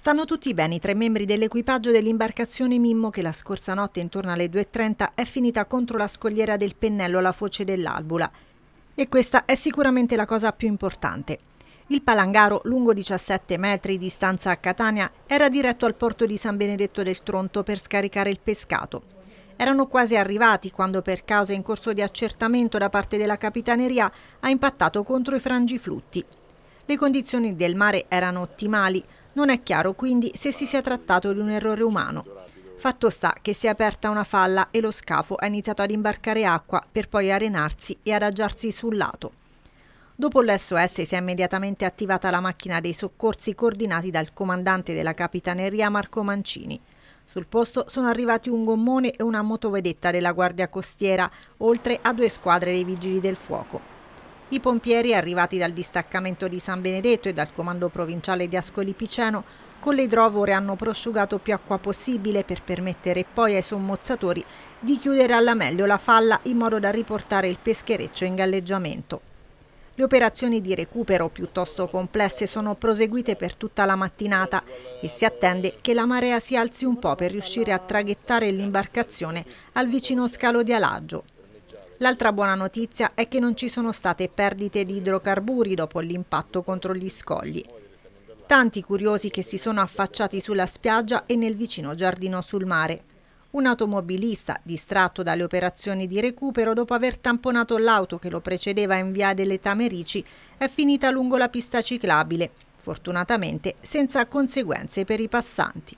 Stanno tutti bene i tre membri dell'equipaggio dell'imbarcazione Mimmo che la scorsa notte intorno alle 2.30 è finita contro la scogliera del pennello alla foce dell'Albula. E questa è sicuramente la cosa più importante. Il palangaro, lungo 17 metri di stanza a Catania, era diretto al porto di San Benedetto del Tronto per scaricare il pescato. Erano quasi arrivati quando per cause in corso di accertamento da parte della capitaneria ha impattato contro i frangiflutti le condizioni del mare erano ottimali, non è chiaro quindi se si sia trattato di un errore umano. Fatto sta che si è aperta una falla e lo scafo ha iniziato ad imbarcare acqua per poi arenarsi e adagiarsi sul lato. Dopo l'SOS si è immediatamente attivata la macchina dei soccorsi coordinati dal comandante della capitaneria Marco Mancini. Sul posto sono arrivati un gommone e una motovedetta della Guardia Costiera, oltre a due squadre dei Vigili del Fuoco. I pompieri arrivati dal distaccamento di San Benedetto e dal comando provinciale di Ascoli Piceno con le l'idrovore hanno prosciugato più acqua possibile per permettere poi ai sommozzatori di chiudere alla meglio la falla in modo da riportare il peschereccio in galleggiamento. Le operazioni di recupero piuttosto complesse sono proseguite per tutta la mattinata e si attende che la marea si alzi un po' per riuscire a traghettare l'imbarcazione al vicino scalo di Alaggio. L'altra buona notizia è che non ci sono state perdite di idrocarburi dopo l'impatto contro gli scogli. Tanti curiosi che si sono affacciati sulla spiaggia e nel vicino giardino sul mare. Un automobilista, distratto dalle operazioni di recupero dopo aver tamponato l'auto che lo precedeva in via delle Tamerici, è finita lungo la pista ciclabile, fortunatamente senza conseguenze per i passanti.